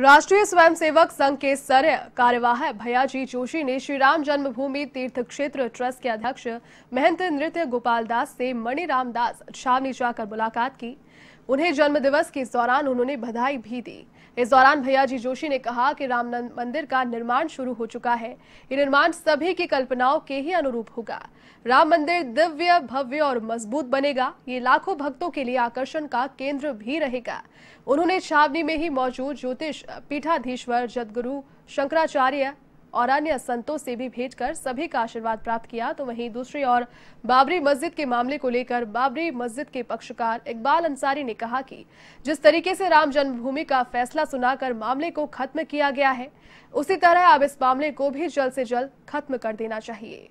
राष्ट्रीय स्वयंसेवक संघ के सर कार्यवाह भयाजी जोशी ने श्री राम जन्मभूमि तीर्थ क्षेत्र ट्रस्ट के अध्यक्ष महंत नृत्य गोपाल दास से मणिराम रामदास छावनी जाकर मुलाकात की उन्हें जन्म दिवस के दौरान उन्होंने बधाई भी दी इस दौरान भैया जी जोशी ने कहा कि राम मंदिर का निर्माण शुरू हो चुका है ये निर्माण सभी की कल्पनाओं के ही अनुरूप होगा राम मंदिर दिव्य भव्य और मजबूत बनेगा ये लाखों भक्तों के लिए आकर्षण का केंद्र भी रहेगा उन्होंने छावनी में ही मौजूद ज्योतिष पीठाधीश्वर जदगुरु शंकराचार्य और अन्य संतों से भी भेंट कर सभी का आशीर्वाद प्राप्त किया तो वहीं दूसरी ओर बाबरी मस्जिद के मामले को लेकर बाबरी मस्जिद के पक्षकार इकबाल अंसारी ने कहा कि जिस तरीके से राम जन्मभूमि का फैसला सुनाकर मामले को खत्म किया गया है उसी तरह अब इस मामले को भी जल्द से जल्द खत्म कर देना चाहिए